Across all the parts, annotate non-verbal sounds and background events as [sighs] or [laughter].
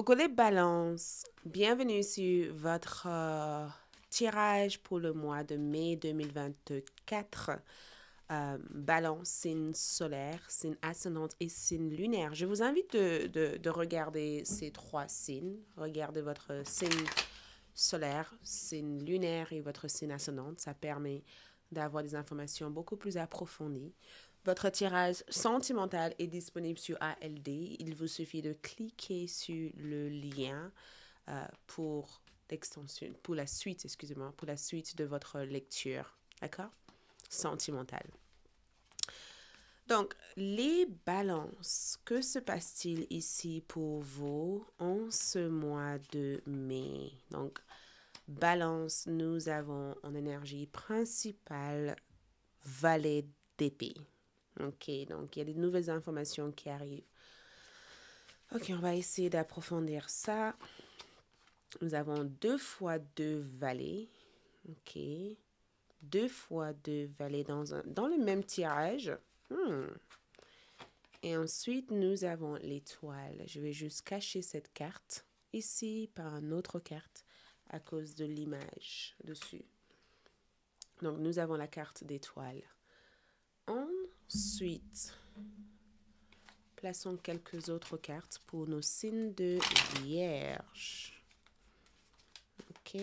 Coucou les balances, bienvenue sur votre euh, tirage pour le mois de mai 2024. Euh, balance, signe solaire, signe ascendante et signe lunaire. Je vous invite de, regarder ces trois signes. Regardez votre signe solaire, signe lunaire et votre signe ascendant. Ça permet d'avoir des informations beaucoup plus approfondies. Votre tirage sentimental est disponible sur ALD. Il vous suffit de cliquer sur le lien euh, pour l'extension, pour la suite, excusez-moi, pour la suite de votre lecture, d'accord Sentimentale. Donc, les balances, que se passe-t-il ici pour vous en ce mois de mai Donc, balance, nous avons en énergie principale valet d'épée. Ok, donc il y a des nouvelles informations qui arrivent. Ok, on va essayer d'approfondir ça. Nous avons deux fois deux valets. Ok. Deux fois deux valets dans, dans le même tirage. Hmm. Et ensuite, nous avons l'étoile. Je vais juste cacher cette carte ici par une autre carte à cause de l'image dessus. Donc, nous avons la carte d'étoile. Ensuite, plaçons quelques autres cartes pour nos signes de Vierge. OK.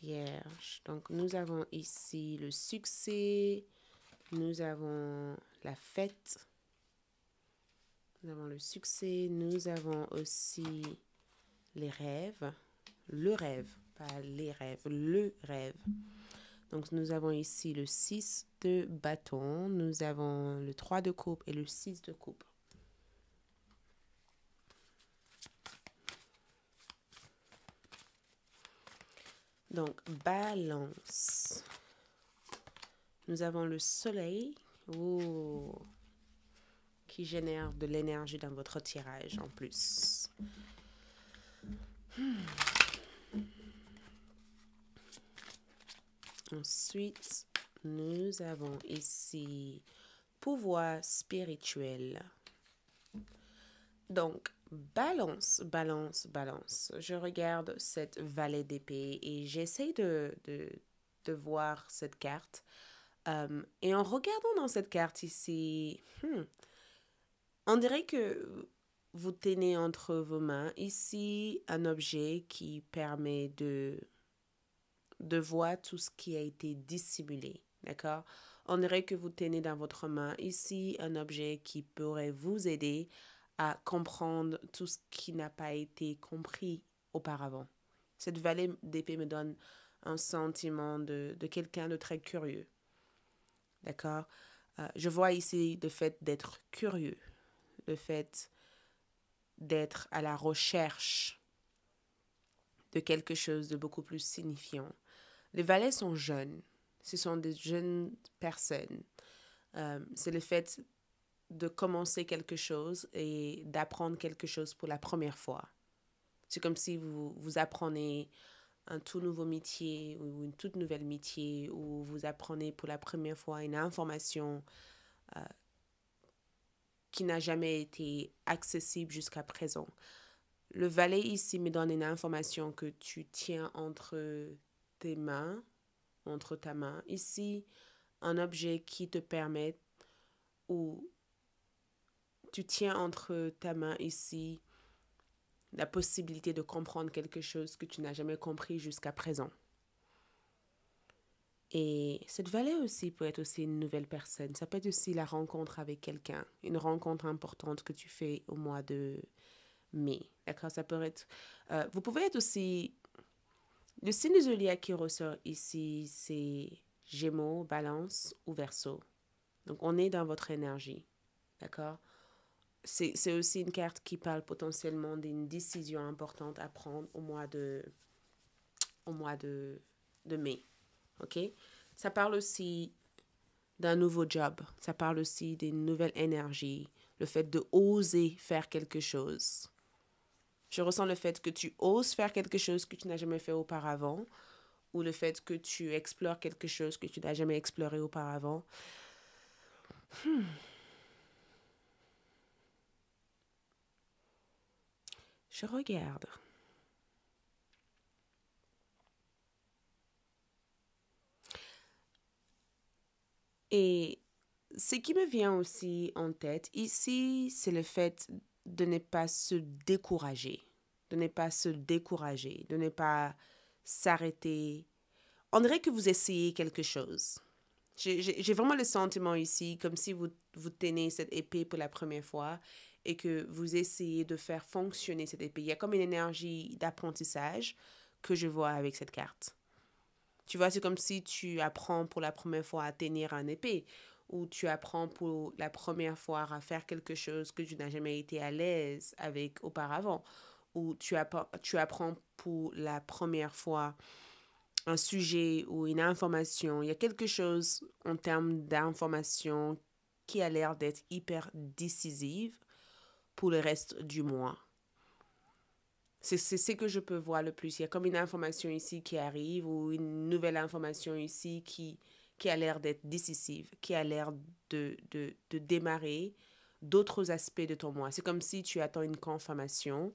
Vierge. Donc, nous avons ici le succès. Nous avons la fête. Nous avons le succès. Nous avons aussi les rêves. Le rêve, pas les rêves, le rêve. Donc nous avons ici le 6 de bâton, nous avons le 3 de coupe et le 6 de coupe. Donc balance. Nous avons le soleil qui génère de l'énergie dans votre tirage en plus. Hmm. Ensuite, nous avons ici pouvoir spirituel. Donc, balance, balance, balance. Je regarde cette valet d'épée et j'essaie de, voir cette carte. Euh, et en regardant dans cette carte ici, hmm, on dirait que vous tenez entre vos mains ici un objet qui permet de de voir tout ce qui a été dissimulé. D'accord On dirait que vous tenez dans votre main ici un objet qui pourrait vous aider à comprendre tout ce qui n'a pas été compris auparavant. Cette vallée d'épée me donne un sentiment de, de quelqu'un de très curieux. D'accord euh, Je vois ici le fait d'être curieux, le fait d'être à la recherche de quelque chose de beaucoup plus signifiant, les valets sont jeunes. Ce sont des jeunes personnes. Euh, c'est le fait de commencer quelque chose et d'apprendre quelque chose pour la première fois. C'est comme si vous, vous apprenez un tout nouveau métier ou une toute nouvelle métier ou vous apprenez pour la première fois une information euh, qui n'a jamais été accessible jusqu'à présent. Le valet ici me donne une information que tu tiens entre tes mains, entre ta main. Ici, un objet qui te permet ou tu tiens entre ta main ici la possibilité de comprendre quelque chose que tu n'as jamais compris jusqu'à présent. Et cette vallée aussi peut être aussi une nouvelle personne. Ça peut être aussi la rencontre avec quelqu'un, une rencontre importante que tu fais au mois de mai. D'accord Ça peut être... Euh, vous pouvez être aussi le signe qui ressort ici, c'est Gémeaux, Balance ou Verseau. Donc, on est dans votre énergie. D'accord C'est aussi une carte qui parle potentiellement d'une décision importante à prendre au mois de, au mois de, de mai. OK Ça parle aussi d'un nouveau job. Ça parle aussi d'une nouvelle énergie. Le fait de oser faire quelque chose. Je ressens le fait que tu oses faire quelque chose que tu n'as jamais fait auparavant ou le fait que tu explores quelque chose que tu n'as jamais exploré auparavant. Hmm. Je regarde. Et ce qui me vient aussi en tête ici, c'est le fait de ne pas se décourager, de ne pas se décourager, de ne pas s'arrêter. On dirait que vous essayez quelque chose. J'ai vraiment le sentiment ici comme si vous, tenez cette épée pour la première fois et que vous essayez de faire fonctionner cette épée. Il y a comme une énergie d'apprentissage que je vois avec cette carte. Tu vois, c'est comme si tu apprends pour la première fois à tenir une épée où tu apprends pour la première fois à faire quelque chose que tu n'as jamais été à l'aise avec auparavant, où tu, tu apprends pour la première fois un sujet ou une information. Il y a quelque chose en termes d'information qui a l'air d'être hyper décisive pour le reste du mois. C'est ce que je peux voir le plus. Il y a comme une information ici qui arrive ou une nouvelle information ici qui, qui a l'air d'être décisive, qui a l'air de, démarrer d'autres aspects de ton moi. C'est comme si tu attends une confirmation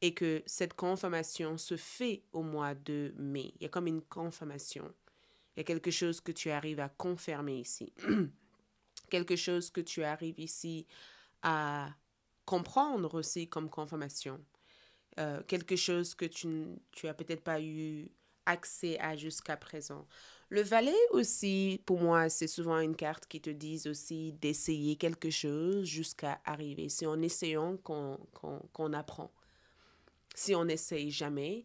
et que cette confirmation se fait au mois de mai. Il y a comme une confirmation. Il y a quelque chose que tu arrives à confirmer ici. [clears throat] quelque chose que tu arrives ici à comprendre aussi comme confirmation. Euh, quelque chose que tu, n'as peut-être pas eu accès à jusqu'à présent. Le valet aussi, pour moi, c'est souvent une carte qui te dit aussi d'essayer quelque chose jusqu'à arriver. C'est en essayant qu'on apprend. Si on n'essaye jamais,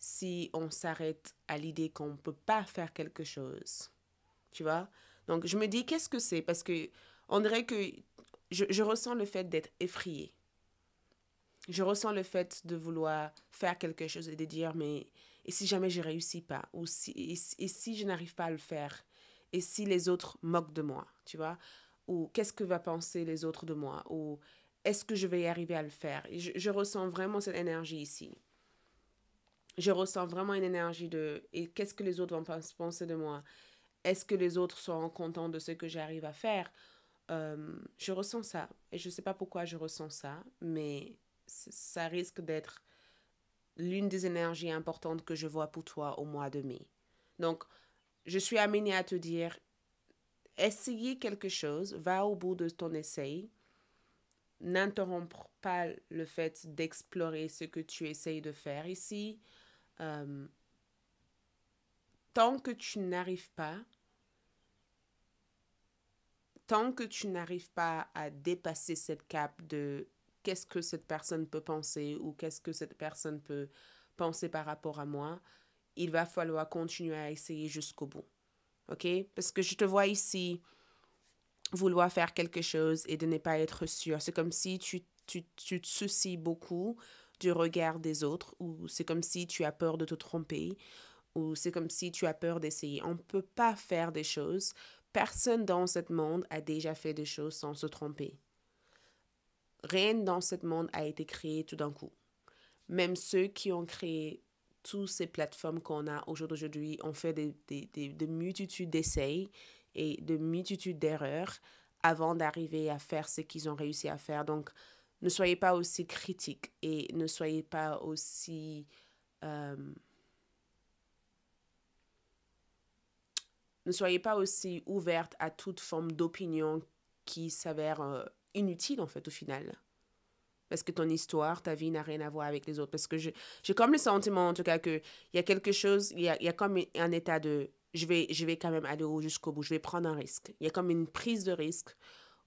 si on s'arrête à l'idée qu'on ne peut pas faire quelque chose, tu vois Donc, je me dis, qu'est-ce que c'est Parce que on dirait que je, je ressens le fait d'être effrayé. Je ressens le fait de vouloir faire quelque chose et de dire, mais et si jamais je réussis pas ou si et, si je n'arrive pas à le faire et si les autres moquent de moi tu vois ou qu'est-ce que va penser les autres de moi ou est-ce que je vais y arriver à le faire je, ressens vraiment cette énergie ici je ressens vraiment une énergie de et qu'est-ce que les autres vont penser de moi est-ce que les autres seront contents de ce que j'arrive à faire je ressens ça et je ne sais pas pourquoi je ressens ça mais ça risque d'être l'une des énergies importantes que je vois pour toi au mois de mai. Donc, je suis amenée à te dire, essayez quelque chose, va au bout de ton essai, n'interrompre pas le fait d'explorer ce que tu essayes de faire ici. Euh, tant que tu n'arrives pas, tant que tu n'arrives pas à dépasser cette cape de qu'est-ce que cette personne peut penser ou qu'est-ce que cette personne peut penser par rapport à moi, il va falloir continuer à essayer jusqu'au bout. OK? Parce que je te vois ici vouloir faire quelque chose et de ne pas être sûr. C'est comme si tu, tu, tu te soucies beaucoup du regard des autres ou c'est comme si tu as peur de te tromper ou c'est comme si tu as peur d'essayer. On ne peut pas faire des choses. Personne dans ce monde a déjà fait des choses sans se tromper rien dans ce monde a été créé tout d'un coup. Même ceux qui ont créé toutes ces plateformes qu'on a aujourd'hui, ont fait des, multitudes d'essais et de multitudes d'erreurs avant d'arriver à faire ce qu'ils ont réussi à faire. Donc, ne soyez pas aussi critique et ne soyez pas aussi... ouvertes euh, ne soyez pas aussi ouverte à toute forme d'opinion qui s'avère euh, inutile en fait au final. Parce que ton histoire, ta vie n'a rien à voir avec les autres. Parce que j'ai comme le sentiment en tout cas qu'il y a quelque chose, il y a, comme un état de je vais, je vais quand même aller jusqu'au bout, je vais prendre un risque. Il y a comme une prise de risque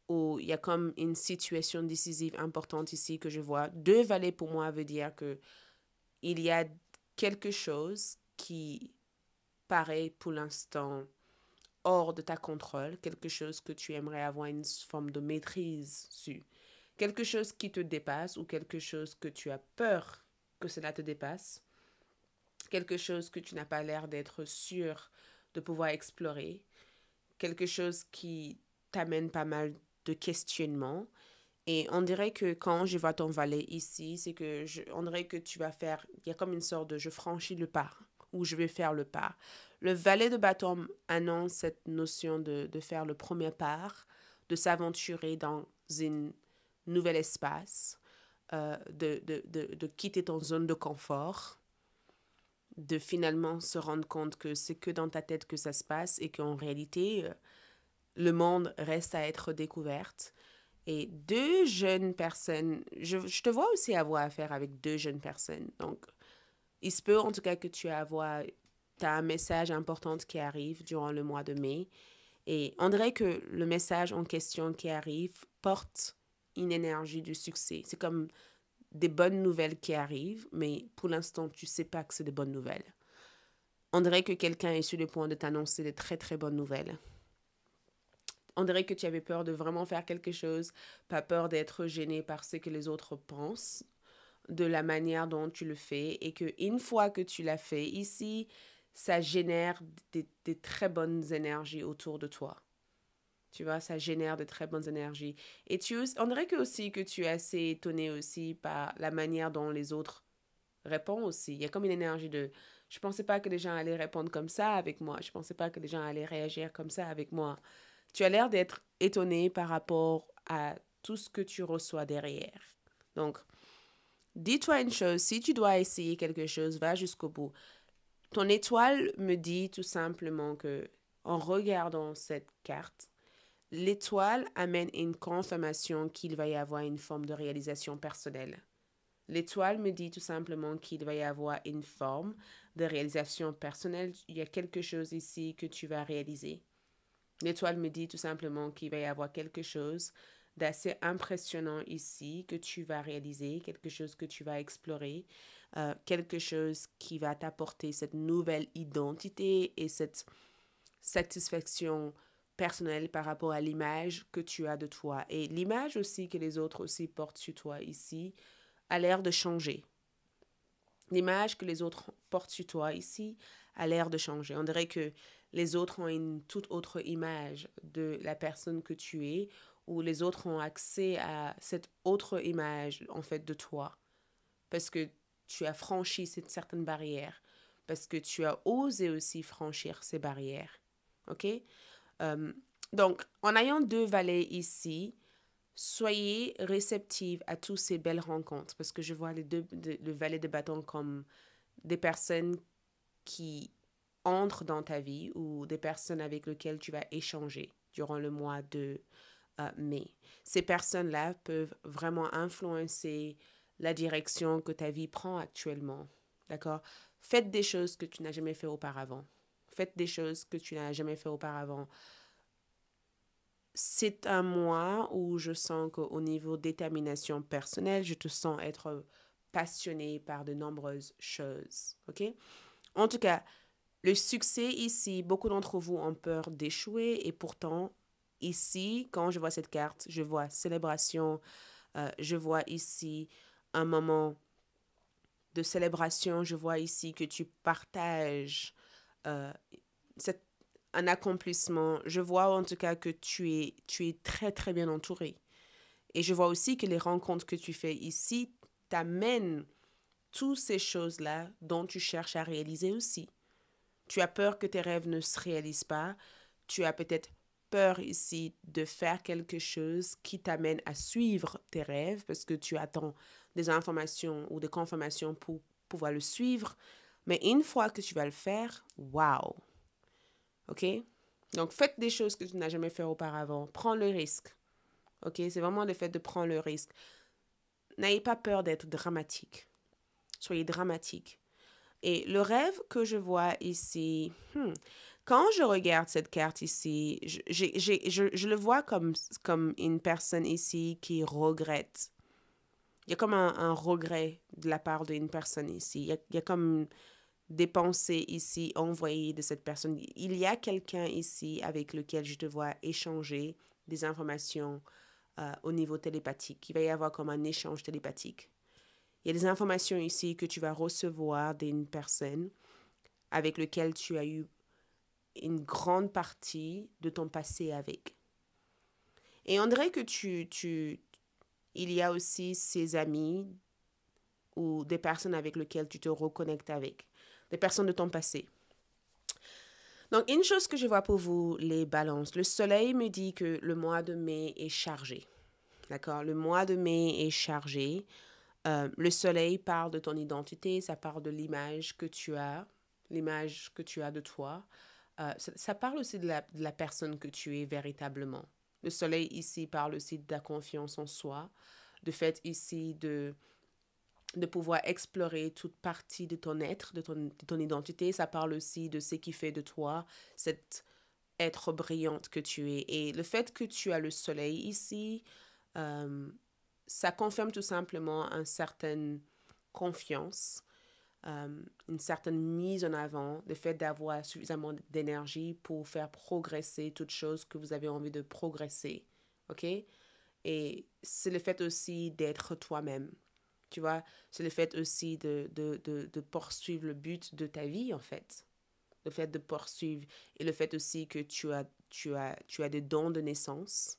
ou il y a comme une situation décisive importante ici que je vois. Deux valets pour moi veut dire que il y a quelque chose qui paraît pour l'instant hors de ta contrôle, quelque chose que tu aimerais avoir une forme de maîtrise sur, quelque chose qui te dépasse ou quelque chose que tu as peur que cela te dépasse, quelque chose que tu n'as pas l'air d'être sûr de pouvoir explorer, quelque chose qui t'amène pas mal de questionnements. Et on dirait que quand je vois ton valet ici, c'est que on dirait que tu vas faire, il y a comme une sorte de je franchis le pas où je vais faire le pas. Le valet de bâton annonce cette notion de, de faire le premier pas, de s'aventurer dans un nouvel espace, euh, de, de, de, quitter ton zone de confort, de finalement se rendre compte que c'est que dans ta tête que ça se passe et qu'en réalité, euh, le monde reste à être découverte. Et deux jeunes personnes, je, je te vois aussi avoir affaire avec deux jeunes personnes. Donc, il se peut en tout cas que tu aies un message important qui arrive durant le mois de mai. Et on dirait que le message en question qui arrive porte une énergie du succès. C'est comme des bonnes nouvelles qui arrivent, mais pour l'instant, tu sais pas que c'est des bonnes nouvelles. On dirait que quelqu'un est sur le point de t'annoncer des très très bonnes nouvelles. On dirait que tu avais peur de vraiment faire quelque chose, pas peur d'être gêné par ce que les autres pensent de la manière dont tu le fais et que une fois que tu l'as fait ici, ça génère des, très bonnes énergies autour de toi. Tu vois, ça génère de très bonnes énergies. Et tu, on dirait que aussi que tu es assez étonné aussi par la manière dont les autres répondent aussi. Il y a comme une énergie de je pensais pas que les gens allaient répondre comme ça avec moi. Je pensais pas que les gens allaient réagir comme ça avec moi. Tu as l'air d'être étonné par rapport à tout ce que tu reçois derrière. Donc, Dis-toi une chose, si tu dois essayer quelque chose, va jusqu'au bout. Ton étoile me dit tout simplement que, en regardant cette carte, l'étoile amène une confirmation qu'il va y avoir une forme de réalisation personnelle. L'étoile me dit tout simplement qu'il va y avoir une forme de réalisation personnelle. Il y a quelque chose ici que tu vas réaliser. L'étoile me dit tout simplement qu'il va y avoir quelque chose d'assez impressionnant ici que tu vas réaliser, quelque chose que tu vas explorer, euh, quelque chose qui va t'apporter cette nouvelle identité et cette satisfaction personnelle par rapport à l'image que tu as de toi. Et l'image aussi que les autres aussi portent sur toi ici a l'air de changer. L'image que les autres portent sur toi ici a l'air de changer. On dirait que les autres ont une toute autre image de la personne que tu es où les autres ont accès à cette autre image, en fait, de toi. Parce que tu as franchi cette certaine barrière. Parce que tu as osé aussi franchir ces barrières. OK? Euh, donc, en ayant deux valets ici, soyez réceptive à toutes ces belles rencontres. Parce que je vois les deux, le valet de bâton comme des personnes qui entrent dans ta vie ou des personnes avec lesquelles tu vas échanger durant le mois de euh, mais ces personnes-là peuvent vraiment influencer la direction que ta vie prend actuellement. D'accord Faites des choses que tu n'as jamais fait auparavant. Faites des choses que tu n'as jamais fait auparavant. C'est un mois où je sens qu'au niveau détermination personnelle, je te sens être passionné par de nombreuses choses. OK En tout cas, le succès ici, beaucoup d'entre vous ont peur d'échouer et pourtant, ici, quand je vois cette carte, je vois célébration, euh, je vois ici un moment de célébration, je vois ici que tu partages euh, un accomplissement, je vois en tout cas que tu es, tu es très très bien entouré. Et je vois aussi que les rencontres que tu fais ici t'amènent toutes ces choses-là dont tu cherches à réaliser aussi. Tu as peur que tes rêves ne se réalisent pas, tu as peut-être peur ici de faire quelque chose qui t'amène à suivre tes rêves parce que tu attends des informations ou des confirmations pour pouvoir le suivre. Mais une fois que tu vas le faire, waouh! OK? Donc, faites des choses que tu n'as jamais fait auparavant. Prends le risque. OK? C'est vraiment le fait de prendre le risque. N'ayez pas peur d'être dramatique. Soyez dramatique. Et le rêve que je vois ici, hmm, quand je regarde cette carte ici, je, je, je le vois comme, comme une personne ici qui regrette. Il y a comme un, regret de la part d'une personne ici. Il y, a, comme des pensées ici envoyées de cette personne. Il y a quelqu'un ici avec lequel je te vois échanger des informations euh, au niveau télépathique. Il va y avoir comme un échange télépathique. Il y a des informations ici que tu vas recevoir d'une personne avec laquelle tu as eu une grande partie de ton passé avec. Et on dirait que tu, tu, il y a aussi ses amis ou des personnes avec lesquelles tu te reconnectes avec, des personnes de ton passé. Donc, une chose que je vois pour vous, les balances. Le soleil me dit que le mois de mai est chargé. D'accord Le mois de mai est chargé. Euh, le soleil parle de ton identité, ça parle de l'image que tu as, l'image que tu as de toi. Euh, ça, parle aussi de la, personne que tu es véritablement. Le soleil ici parle aussi de la confiance en soi, du fait ici de, pouvoir explorer toute partie de ton être, de ton, identité. Ça parle aussi de ce qui fait de toi cette être brillante que tu es. Et le fait que tu as le soleil ici, euh, ça confirme tout simplement une certaine confiance euh, une certaine mise en avant, le fait d'avoir suffisamment d'énergie pour faire progresser toute chose que vous avez envie de progresser. OK? Et c'est le fait aussi d'être toi-même. Tu vois, c'est le fait aussi de, de, poursuivre le but de ta vie, en fait le fait de poursuivre et le fait aussi que tu as, tu as, tu as des dons de naissance.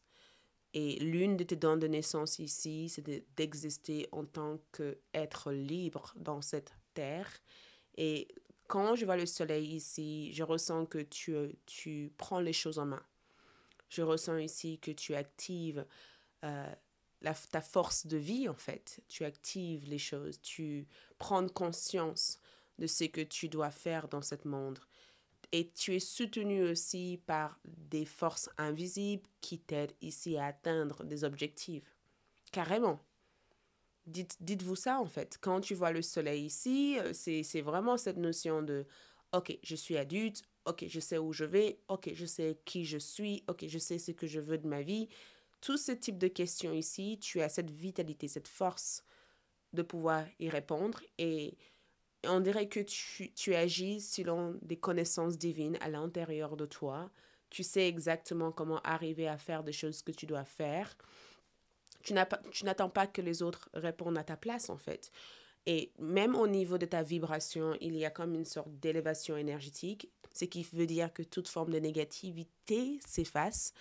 Et l'une de tes dons de naissance ici, c'est d'exister en tant qu'être libre dans cette et quand je vois le soleil ici, je ressens que tu, tu prends les choses en main. Je ressens ici que tu actives euh, la, ta force de vie, en fait. Tu actives les choses, tu prends conscience de ce que tu dois faire dans ce monde. Et tu es soutenu aussi par des forces invisibles qui t'aident ici à atteindre des objectifs. Carrément dites, vous ça en fait. Quand tu vois le soleil ici, euh, c'est, vraiment cette notion de ok, je suis adulte, ok, je sais où je vais, ok, je sais qui je suis, ok, je sais ce que je veux de ma vie. tous ces types de questions ici, tu as cette vitalité, cette force de pouvoir y répondre et on dirait que tu agis selon des connaissances divines à l'intérieur de toi. Tu sais exactement comment arriver à faire des choses que tu dois faire tu n'attends pas que les autres répondent à ta place, en fait. Et même au niveau de ta vibration, il y a comme une sorte d'élévation énergétique, ce qui veut dire que toute forme de négativité s'efface.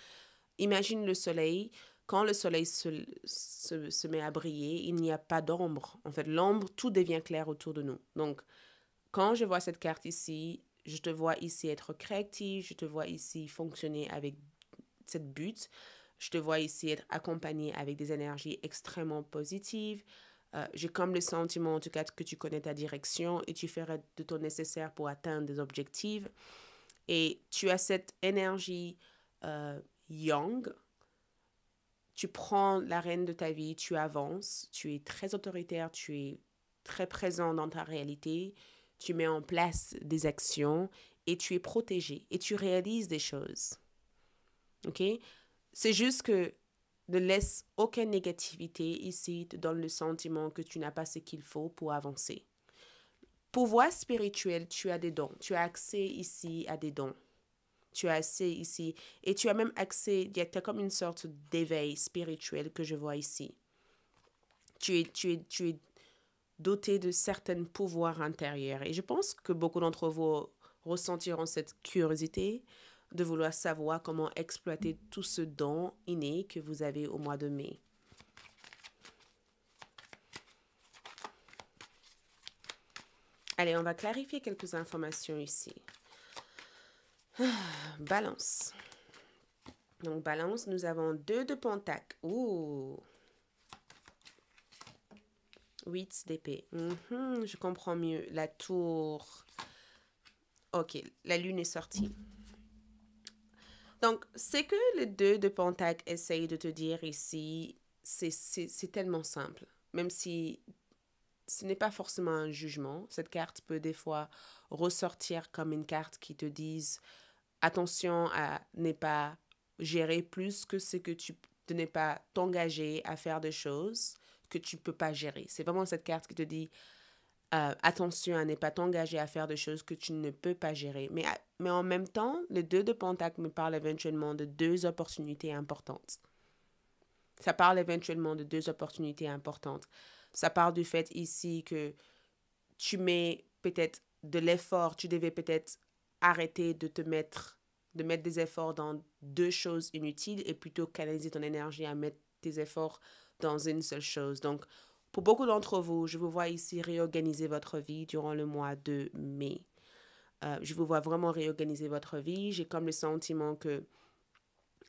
Imagine le soleil. Quand le soleil se, met à briller, il n'y a pas d'ombre. En fait, l'ombre, tout devient clair autour de nous. Donc, quand je vois cette carte ici, je te vois ici être créatif, je te vois ici fonctionner avec cette but, je te vois ici être accompagnée avec des énergies extrêmement positives. Euh, j'ai comme le sentiment, en tout cas, que tu connais ta direction et tu feras de ton nécessaire pour atteindre des objectifs. Et tu as cette énergie euh, yang. Tu prends la reine de ta vie, tu avances, tu es très autoritaire, tu es très présent dans ta réalité, tu mets en place des actions et tu es protégé et tu réalises des choses. OK c'est juste que ne laisse aucune négativité ici dans le sentiment que tu n'as pas ce qu'il faut pour avancer. Pouvoir spirituel, tu as des dons. Tu as accès ici à des dons. Tu as accès ici et tu as même accès, tu as comme une sorte d'éveil spirituel que je vois ici. Tu es, tu es, tu es doté de certains pouvoirs intérieurs et je pense que beaucoup d'entre vous ressentiront cette curiosité, de vouloir savoir comment exploiter tout ce don inné que vous avez au mois de mai. Allez, on va clarifier quelques informations ici. [sighs] Balance. Donc, balance, nous avons deux de pentacle Ouh! 8 d'épée. Mhm, je comprends mieux. La tour. Ok, la lune est sortie. Donc, ce que les deux de Pontac essayent de te dire ici, c'est tellement simple. Même si ce n'est pas forcément un jugement, cette carte peut des fois ressortir comme une carte qui te dise attention à ne pas gérer plus que ce que tu n'es pas t'engager à faire des choses que tu ne peux pas gérer. C'est vraiment cette carte qui te dit euh, attention à ne pas t'engager à faire des choses que tu ne peux pas gérer. Mais, en même temps, le deux de Pentacle me parle éventuellement de deux opportunités importantes. Ça parle éventuellement de deux opportunités importantes. Ça parle du fait ici que tu mets peut-être de l'effort, tu devais peut-être arrêter de te mettre, de mettre des efforts dans deux choses inutiles et plutôt canaliser ton énergie à mettre tes efforts dans une seule chose. Donc, pour beaucoup d'entre vous, je vous vois ici réorganiser votre vie durant le mois de mai. Euh, je vous vois vraiment réorganiser votre vie. J'ai comme le sentiment que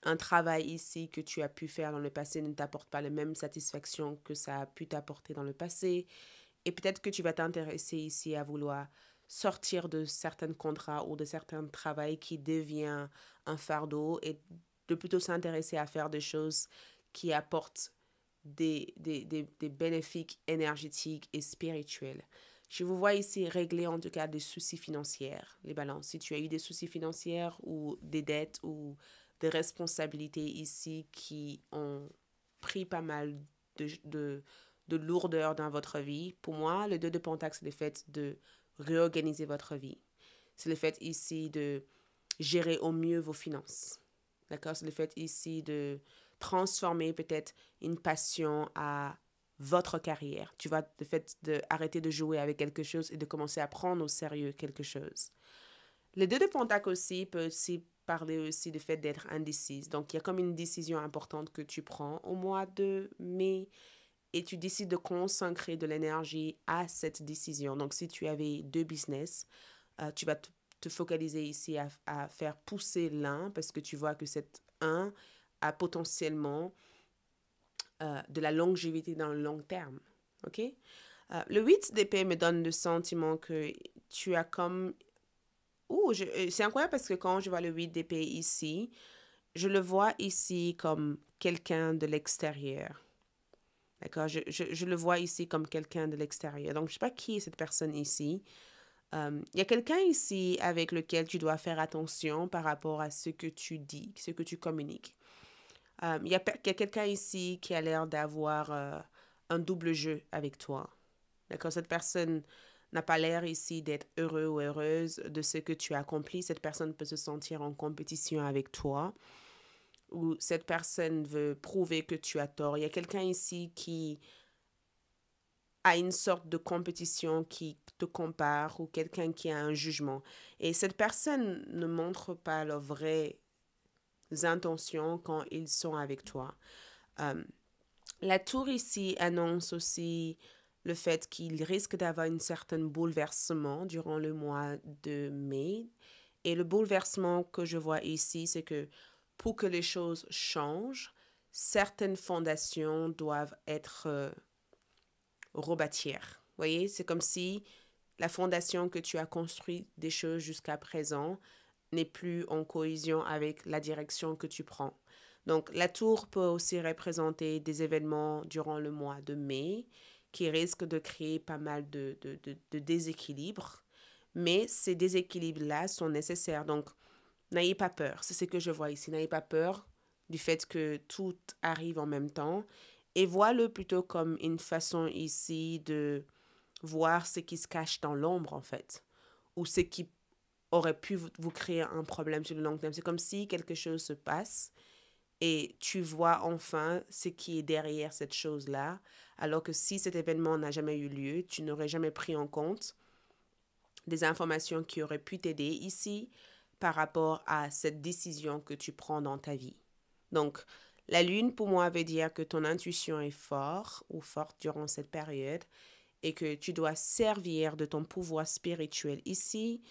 un travail ici que tu as pu faire dans le passé ne t'apporte pas la même satisfaction que ça a pu t'apporter dans le passé. Et peut-être que tu vas t'intéresser ici à vouloir sortir de certains contrats ou de certains travails qui deviennent un fardeau et de plutôt s'intéresser à faire des choses qui apportent des, des, bénéfiques énergétiques et spirituels. Je vous vois ici régler en tout cas des soucis financiers, les balances. Si tu as eu des soucis financiers ou des dettes ou des responsabilités ici qui ont pris pas mal de, de, de lourdeur dans votre vie, pour moi, le 2 de Pentacle, c'est le fait de réorganiser votre vie. C'est le fait ici de gérer au mieux vos finances. D'accord C'est le fait ici de transformer peut-être une passion à votre carrière. Tu vois, le fait d'arrêter de, jouer avec quelque chose et de commencer à prendre au sérieux quelque chose. Les deux de Pentacle aussi peut aussi parler aussi du fait d'être indécis. Donc, il y a comme une décision importante que tu prends au mois de mai et tu décides de consacrer de l'énergie à cette décision. Donc, si tu avais deux business, euh, tu vas te focaliser ici à, à faire pousser l'un parce que tu vois que cet un à potentiellement euh, de la longévité dans le long terme. OK? Euh, le 8 d'épée me donne le sentiment que tu as comme... ou je... Euh, c'est incroyable parce que quand je vois le 8 d'épée ici, je le vois ici comme quelqu'un de l'extérieur. D'accord je, le vois ici comme quelqu'un de l'extérieur. Donc, je ne sais pas qui est cette personne ici. Il y a quelqu'un ici avec lequel tu dois faire attention par rapport à ce que tu dis, ce que tu communiques. Il euh, y a, quelqu'un ici qui a l'air d'avoir euh, un double jeu avec toi. D'accord Cette personne n'a pas l'air ici d'être heureux ou heureuse de ce que tu as accompli. Cette personne peut se sentir en compétition avec toi ou cette personne veut prouver que tu as tort. Il y a quelqu'un ici qui a une sorte de compétition qui te compare ou quelqu'un qui a un jugement. Et cette personne ne montre pas leur vrai intentions quand ils sont avec toi. Euh, la tour ici annonce aussi le fait qu'il risque d'avoir une certaine bouleversement durant le mois de mai. Et le bouleversement que je vois ici, c'est que pour que les choses changent, certaines fondations doivent être euh, Vous voyez, c'est comme si la fondation que tu as construite des choses jusqu'à présent, n'est plus en cohésion avec la direction que tu prends. Donc la tour peut aussi représenter des événements durant le mois de mai qui risquent de créer pas mal de, de, déséquilibres, mais ces déséquilibres-là sont nécessaires. Donc n'ayez pas peur, c'est ce que je vois ici, n'ayez pas peur du fait que tout arrive en même temps et vois-le plutôt comme une façon ici de voir ce qui se cache dans l'ombre en fait, ou ce qui aurait pu vous créer un problème sur le long terme. C'est comme si quelque chose se passe et tu vois enfin ce qui est derrière cette chose-là, alors que si cet événement n'a jamais eu lieu, tu n'aurais jamais pris en compte des informations qui auraient pu t'aider ici par rapport à cette décision que tu prends dans ta vie. Donc, la lune, pour moi, veut dire que ton intuition est forte ou forte durant cette période et que tu dois servir de ton pouvoir spirituel ici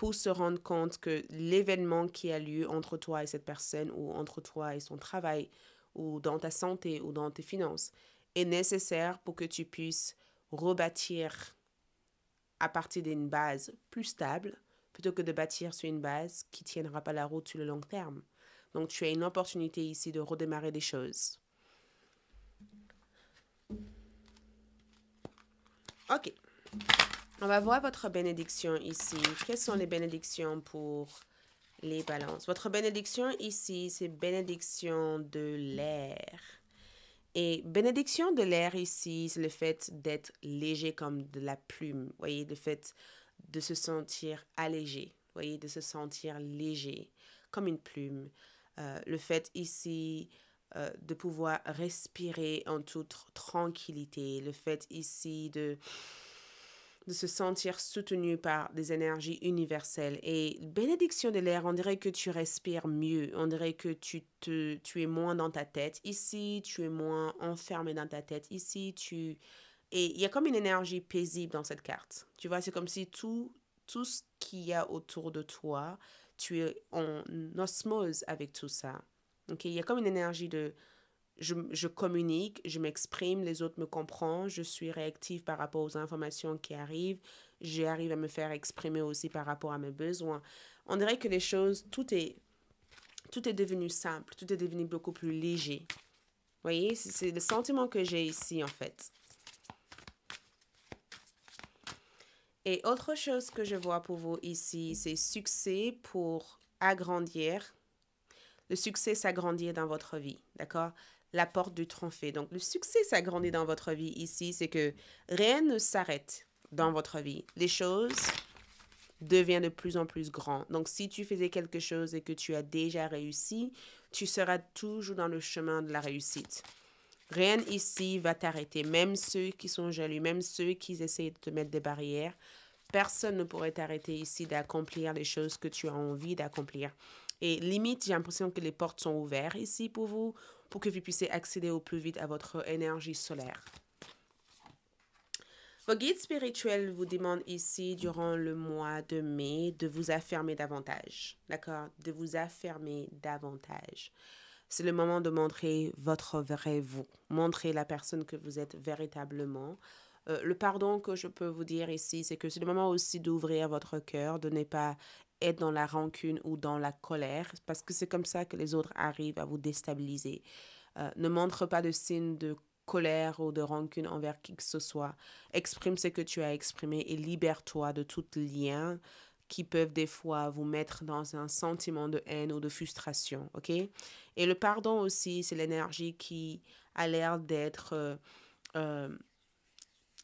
pour se rendre compte que l'événement qui a lieu entre toi et cette personne ou entre toi et son travail ou dans ta santé ou dans tes finances est nécessaire pour que tu puisses rebâtir à partir d'une base plus stable plutôt que de bâtir sur une base qui tiendra pas la route sur le long terme. Donc tu as une opportunité ici de redémarrer des choses. OK. On va voir votre bénédiction ici. Quelles sont les bénédictions pour les balances? Votre bénédiction ici, c'est bénédiction de l'air. Et bénédiction de l'air ici, c'est le fait d'être léger comme de la plume. Voyez, le fait de se sentir allégé. Voyez, de se sentir léger comme une plume. Euh, le fait ici euh, de pouvoir respirer en toute tranquillité. Le fait ici de de se sentir soutenu par des énergies universelles. Et bénédiction de l'air, on dirait que tu respires mieux, on dirait que tu, te, tu es moins dans ta tête. Ici, tu es moins enfermé dans ta tête. Ici, tu... Et il y a comme une énergie paisible dans cette carte. Tu vois, c'est comme si tout, tout ce qu'il y a autour de toi, tu es en osmose avec tout ça. Okay? Il y a comme une énergie de je, communique, je m'exprime, les autres me comprennent, je suis réactive par rapport aux informations qui arrivent, j'arrive à me faire exprimer aussi par rapport à mes besoins. On dirait que les choses, tout est, tout est devenu simple, tout est devenu beaucoup plus léger. Vous voyez, c'est le sentiment que j'ai ici en fait. Et autre chose que je vois pour vous ici, c'est succès pour agrandir. Le succès s'agrandir dans votre vie, d'accord la porte du trophée. Donc, le succès s'agrandit dans votre vie ici, c'est que rien ne s'arrête dans votre vie. Les choses deviennent de plus en plus grandes. Donc, si tu faisais quelque chose et que tu as déjà réussi, tu seras toujours dans le chemin de la réussite. Rien ici va t'arrêter, même ceux qui sont jaloux, même ceux qui essayent de te mettre des barrières. Personne ne pourrait t'arrêter ici d'accomplir les choses que tu as envie d'accomplir. Et limite, j'ai l'impression que les portes sont ouvertes ici pour vous pour que vous puissiez accéder au plus vite à votre énergie solaire. Vos guides spirituels vous demandent ici, durant le mois de mai, de vous affirmer davantage. D'accord De vous affirmer davantage. C'est le moment de montrer votre vrai vous, montrer la personne que vous êtes véritablement. Euh, le pardon que je peux vous dire ici, c'est que c'est le moment aussi d'ouvrir votre cœur, de ne pas être dans la rancune ou dans la colère, parce que c'est comme ça que les autres arrivent à vous déstabiliser. Euh, ne montre pas de signes de colère ou de rancune envers qui que ce soit. Exprime ce que tu as exprimé et libère-toi de tout lien qui peuvent des fois vous mettre dans un sentiment de haine ou de frustration, ok Et le pardon aussi, c'est l'énergie qui a l'air d'être euh, euh,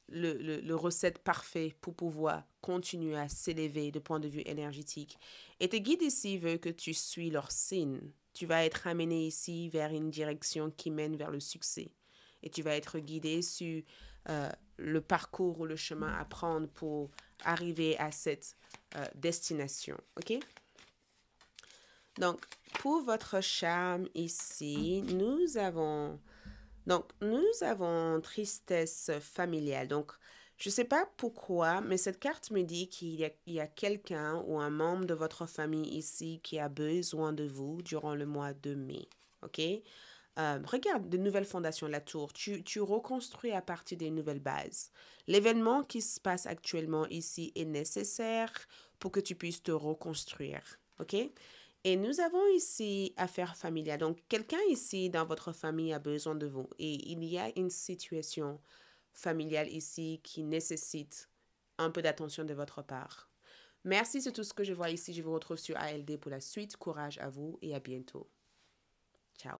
le, le, le, recette parfait pour pouvoir continuer à s'élever de point de vue énergétique. Et tes guides ici veulent que tu suis leur signe. Tu vas être amené ici vers une direction qui mène vers le succès. Et tu vas être guidé sur euh, le parcours ou le chemin à prendre pour arriver à cette euh, destination. OK? Donc, pour votre charme ici, nous avons donc, nous avons tristesse familiale. Donc, je ne sais pas pourquoi, mais cette carte me dit qu'il y a, quelqu'un ou un membre de votre famille ici qui a besoin de vous durant le mois de mai. OK? Euh, regarde de nouvelles fondations la tour. Tu, tu reconstruis à partir des nouvelles bases. L'événement qui se passe actuellement ici est nécessaire pour que tu puisses te reconstruire. OK? Et nous avons ici affaire familiale. Donc, quelqu'un ici dans votre famille a besoin de vous et il y a une situation familiale ici qui nécessite un peu d'attention de votre part. Merci, c'est tout ce que je vois ici. Je vous retrouve sur ALD pour la suite. Courage à vous et à bientôt.